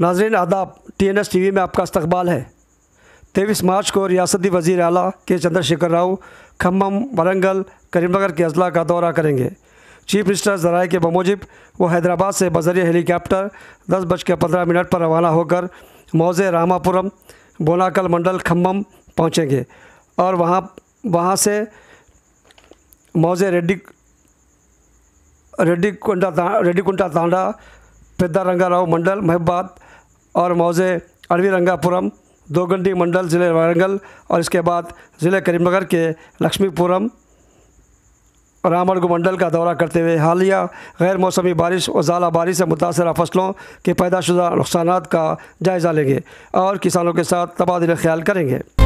नाजरन आदाब T N S TV वी में आपका इस्तबाल है तेईस मार्च को रियासती वज़ी अली के चंद्रशेखर राव खम्भम वरंगल करीमनगर के अजला का दौरा करेंगे चीफ मिनिस्टर जराए के बमोजिब वो हैदराबाद से बजरिए हेलीकॉप्टर दस बज के पंद्रह मिनट पर रवाना होकर मौजे रामापुरम बोनाकल मंडल खम्भम पहुँचेंगे और वहाँ वहाँ से मौज़े रेड्डी रेड्डी कुंडा रेड्डी कुंडा तांडा पेद्दारंगा राव मंडल महबाद और मौज़े अरवी रंगापुरम दोगंडी मंडल ज़िले वारंगल और इसके बाद ज़िले करीमनगर के लक्ष्मीपुरम रामगढ़ मंडल का दौरा करते हुए हालिया गैर मौसमी बारिश और ज़ाला बारिश से मुतासर फसलों के पैदाशुदा नुकसान का जायज़ा लेंगे और किसानों के साथ तबादला ख्याल करेंगे